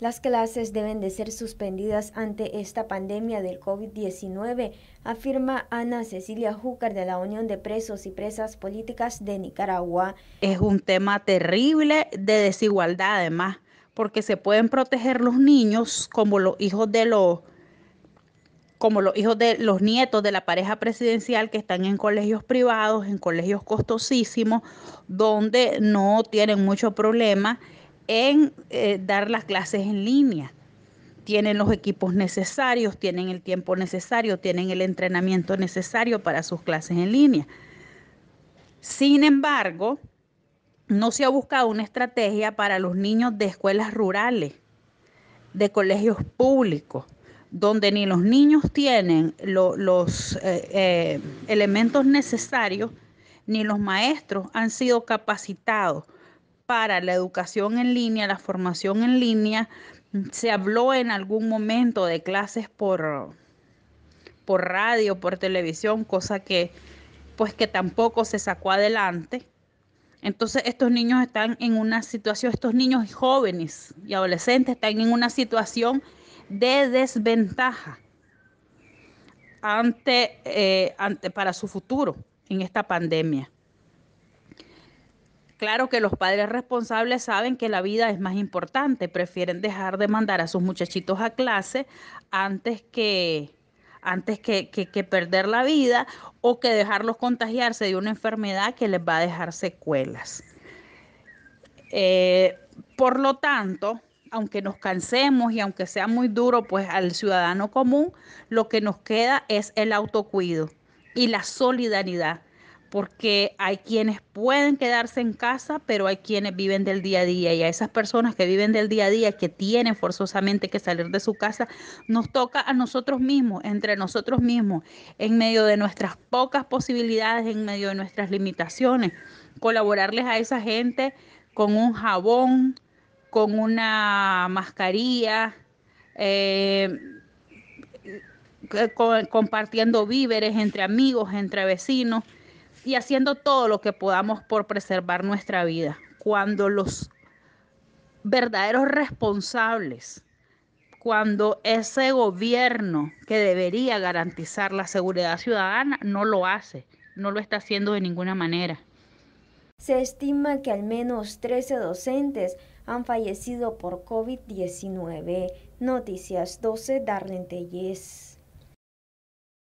Las clases deben de ser suspendidas ante esta pandemia del COVID-19, afirma Ana Cecilia Júcar de la Unión de Presos y Presas Políticas de Nicaragua. Es un tema terrible de desigualdad además, porque se pueden proteger los niños como los hijos de los como los hijos de los nietos de la pareja presidencial que están en colegios privados, en colegios costosísimos, donde no tienen mucho problema en eh, dar las clases en línea. Tienen los equipos necesarios, tienen el tiempo necesario, tienen el entrenamiento necesario para sus clases en línea. Sin embargo, no se ha buscado una estrategia para los niños de escuelas rurales, de colegios públicos, donde ni los niños tienen los eh, eh, elementos necesarios, ni los maestros han sido capacitados para la educación en línea, la formación en línea. Se habló en algún momento de clases por, por radio, por televisión, cosa que pues que tampoco se sacó adelante. Entonces estos niños están en una situación, estos niños jóvenes y adolescentes están en una situación de desventaja ante, eh, ante para su futuro en esta pandemia. Claro que los padres responsables saben que la vida es más importante, prefieren dejar de mandar a sus muchachitos a clase antes que antes que, perder la vida o que dejarlos contagiarse de una enfermedad que les va a dejar secuelas. Eh, por lo tanto, aunque nos cansemos y aunque sea muy duro, pues al ciudadano común, lo que nos queda es el autocuido y la solidaridad porque hay quienes pueden quedarse en casa, pero hay quienes viven del día a día y a esas personas que viven del día a día, que tienen forzosamente que salir de su casa, nos toca a nosotros mismos, entre nosotros mismos, en medio de nuestras pocas posibilidades, en medio de nuestras limitaciones, colaborarles a esa gente con un jabón, con una mascarilla. Eh, compartiendo víveres entre amigos, entre vecinos, y haciendo todo lo que podamos por preservar nuestra vida. Cuando los verdaderos responsables, cuando ese gobierno que debería garantizar la seguridad ciudadana no lo hace, no lo está haciendo de ninguna manera. Se estima que al menos 13 docentes han fallecido por COVID-19. Noticias 12, Darlene